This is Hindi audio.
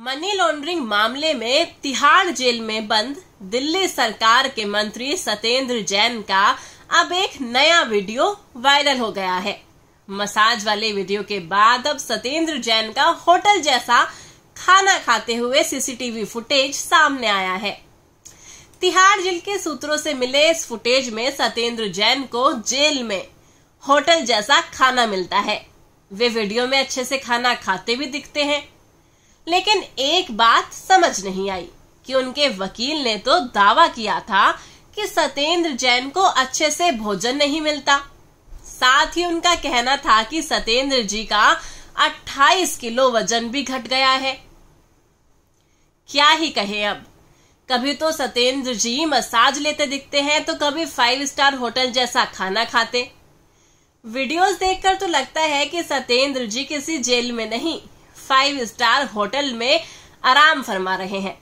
मनी लॉन्ड्रिंग मामले में तिहाड़ जेल में बंद दिल्ली सरकार के मंत्री सत्येंद्र जैन का अब एक नया वीडियो वायरल हो गया है मसाज वाले वीडियो के बाद अब सत्येंद्र जैन का होटल जैसा खाना खाते हुए सीसीटीवी फुटेज सामने आया है तिहाड़ जेल के सूत्रों से मिले इस फुटेज में सत्येंद्र जैन को जेल में होटल जैसा खाना मिलता है वे वीडियो में अच्छे से खाना खाते भी दिखते हैं लेकिन एक बात समझ नहीं आई कि उनके वकील ने तो दावा किया था कि सत्येंद्र जैन को अच्छे से भोजन नहीं मिलता साथ ही उनका कहना था कि सत्येंद्र जी का 28 किलो वजन भी घट गया है क्या ही कहे अब कभी तो सत्येंद्र जी मसाज लेते दिखते हैं तो कभी फाइव स्टार होटल जैसा खाना खाते वीडियोस देखकर तो लगता है कि सत्येंद्र जी किसी जेल में नहीं फाइव स्टार होटल में आराम फरमा रहे हैं